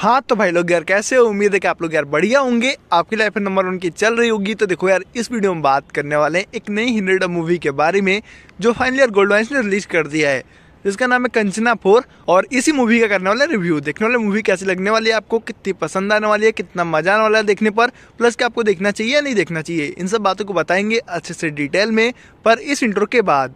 हाँ तो भाई लोग यार कैसे हो उम्मीद है कि आप लोग यार बढ़िया होंगे आपकी लाइफ में नंबर वन की चल रही होगी तो देखो यार इस वीडियो में बात करने वाले हैं एक नई हिंड्रेड मूवी के बारे में जो फाइनली यार गोल्ड वाइन्स ने रिलीज कर दिया है जिसका नाम है कंचना फोर और इसी मूवी का करने वाला रिव्यू देखने वाले मूवी कैसी लगने वाली है आपको कितनी पसंद आने वाली है कितना मजा आने वाला है देखने पर प्लस क्या आपको देखना चाहिए या नहीं देखना चाहिए इन सब बातों को बताएंगे अच्छे से डिटेल में पर इस इंटरव्यू के बाद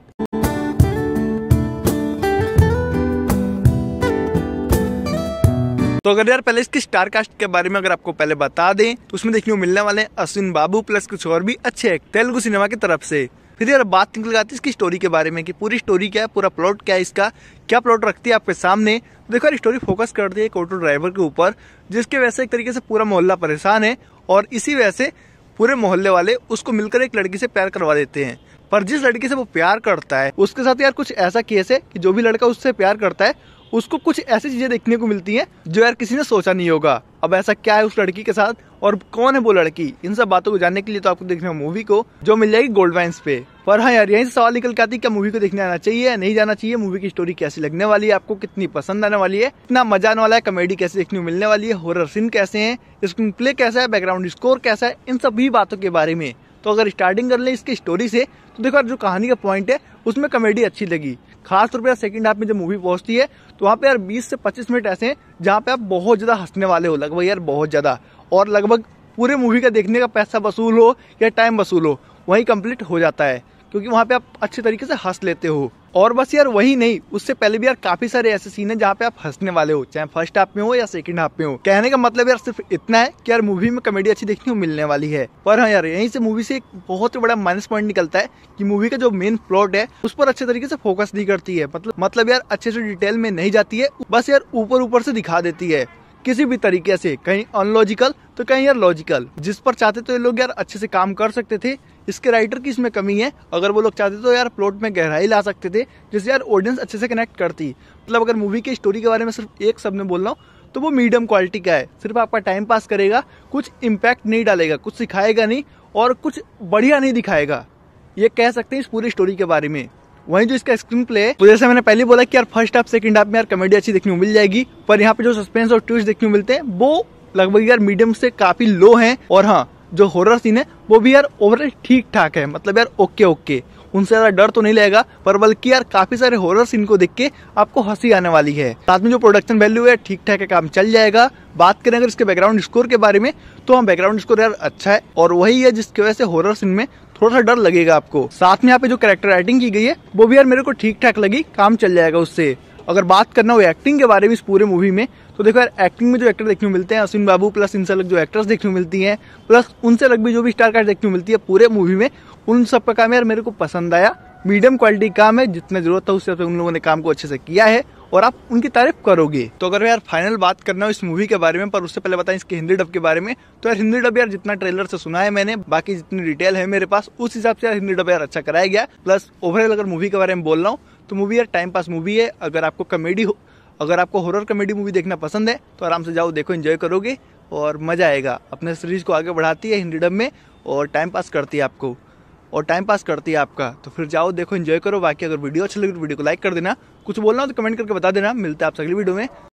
तो अगर यार पहले इसकी स्टार कास्ट के बारे में अगर आपको पहले बता दें तो उसमें देखने को मिलने वाले हैं अश्विन बाबू प्लस कुछ और भी अच्छे तेलुगु सिनेमा की तरफ से फिर यार बात निकल जाती है इसकी स्टोरी के बारे में कि पूरी स्टोरी क्या है पूरा प्लॉट क्या है इसका क्या प्लॉट रखती है आपके सामने तो देखो यार स्टोरी फोकस करती है एक ऑटो ड्राइवर के ऊपर जिसके वजह से एक तरीके से पूरा मोहल्ला परेशान है और इसी वजह से पूरे मोहल्ले वाले उसको मिलकर एक लड़की से प्यार करवा देते हैं पर जिस लड़की से वो प्यार करता है उसके साथ यार कुछ ऐसा केस है कि जो भी लड़का उससे प्यार करता है उसको कुछ ऐसी चीज़ें देखने को मिलती हैं जो यार किसी ने सोचा नहीं होगा अब ऐसा क्या है उस लड़की के साथ और कौन है वो लड़की इन सब बातों को जानने के लिए तो आपको देखना मूवी को जो मिल जाएगी गोल्ड वाइन्स पे पर हाँ यार यहीं से सवाल निकल के आती है क्या मूवी को देखने आना चाहिए या नहीं जाना चाहिए मूवी की स्टोरी कैसी लगने वाली है आपको कितनी पसंद आने वाली है कितना मजा आने वाला है कॉमेडी कैसे देखने को मिलने वाली है हॉरर सीन कैसे है स्क्रीन प्ले कैसा है बैकग्राउंड स्कोर कैसा है इन सभी बातों के बारे में तो अगर स्टार्टिंग कर लें इसकी स्टोरी से तो देखो यार जो कहानी का पॉइंट है उसमें कॉमेडी अच्छी लगी खास तौर पर यार सेकंड हाफ में जब मूवी पहुंचती है तो वहाँ पे यार 20 से 25 मिनट ऐसे हैं जहाँ पे आप बहुत ज़्यादा हंसने वाले हो लगभग यार बहुत ज़्यादा और लगभग पूरे मूवी का देखने का पैसा वसूल हो या टाइम वसूल हो वहीं कंप्लीट हो जाता है क्योंकि वहाँ पे आप अच्छे तरीके से हंस लेते हो और बस यार वही नहीं उससे पहले भी यार काफी सारे ऐसे सीन है जहाँ पे आप हंसने वाले हो चाहे फर्स्ट हाफ में हो या सेकंड हाफ में हो कहने का मतलब यार सिर्फ इतना है कि यार मूवी में कॉमेडी अच्छी देखने को मिलने वाली है पर हाँ यार यहीं से मूवी से एक बहुत बड़ा माइनस पॉइंट निकलता है कि मूवी का जो मेन प्लॉट है उस पर अच्छे तरीके से फोकस नहीं करती है मतलब मतलब यार अच्छे से डिटेल में नहीं जाती है बस यार ऊपर ऊपर से दिखा देती है किसी भी तरीके से कहीं अनलॉजिकल तो कहीं यार लॉजिकल जिस पर चाहते तो ये लोग यार अच्छे से काम कर सकते थे इसके राइटर की इसमें कमी है अगर वो लोग चाहते तो यार प्लॉट में गहराई ला सकते थे जिससे यार ऑडियंस अच्छे से कनेक्ट करती मतलब अगर मूवी की स्टोरी के बारे में सिर्फ एक शब्द में बोल रहा हूँ तो वो मीडियम क्वालिटी का है सिर्फ आपका टाइम पास करेगा कुछ इम्पैक्ट नहीं डालेगा कुछ सिखाएगा नहीं और कुछ बढ़िया नहीं दिखाएगा ये कह सकते हैं इस पूरी स्टोरी के बारे में वहीं जो इसका स्क्रीन प्ले है तो जैसे मैंने पहले बोला कि यार फर्स्ट हाफ सेकंड हाफ में यार कॉमेडी अच्छी देखने को मिल जाएगी पर यहाँ पे जो सस्पेंस और ट्विस्ट देखने को मिलते हैं वो लगभग यार मीडियम से काफी लो हैं और हाँ जो हॉरर सीन है वो भी यार ओवरऑल ठीक ठाक है मतलब यार ओके ओके उनसे ज़्यादा डर तो नहीं लगेगा पर बल्कि यार काफ़ी सारे हॉरर सीन को देख के आपको हंसी आने वाली है साथ में जो प्रोडक्शन वैल्यू है ठीक ठाक है काम चल जाएगा बात करें अगर इसके बैकग्राउंड स्कोर के बारे में तो हम बैकग्राउंड स्कोर यार अच्छा है और वही है जिसकी वजह से हॉरर सीन में थोड़ा सा डर लगेगा आपको साथ में यहाँ पे जो कैरेक्टर राइटिंग की गई है वो भी यार मेरे को ठीक ठाक लगी काम चल जाएगा उससे अगर बात करना हो एक्टिंग के बारे में इस पूरे मूवी में तो देखो यार एक्टिंग में जो एक्टर देखने को मिलते हैं असिन बाबू प्लस इनसे अलग जो एक्टर्स देखने को मिलती हैं प्लस उनसे अलग भी जो भी स्टार कास्ट देखने को मिलती है पूरे मूवी में उन सब का काम यार मेरे को पसंद आया मीडियम क्वालिटी काम है जितना जरूरत था उस हिसाब से उन लोगों ने काम को अच्छे से किया है और आप उनकी तारीफ करोगे तो अगर यार फाइनल बात करना हो इस मूवी के बारे में पर उससे पहले बताएं इसके हिंदी डब के बारे में तो यार हिंदी डब यार जितना ट्रेलर से सुना है मैंने बाकी जितनी डिटेल है मेरे पास उस हिसाब से यार हिंदी डब यार अच्छा कराया गया प्लस ओवरऑल अगर मूवी के बारे में बोल रहा हूँ तो मूवी यार टाइम पास मूवी है अगर आपको कॉमेडी अगर आपको हॉरर कॉमेडी मूवी देखना पसंद है तो आराम से जाओ देखो एंजॉय करोगे और मज़ा आएगा अपने सीरीज को आगे बढ़ाती है हिंदी डब में और टाइम पास करती है आपको और टाइम पास करती है आपका तो फिर जाओ देखो इन्जॉय करो बाकी अगर वीडियो अच्छी लगी तो वीडियो को लाइक कर देना कुछ बोलना हो तो कमेंट करके बता देना मिलते हैं आपसे अगली वीडियो में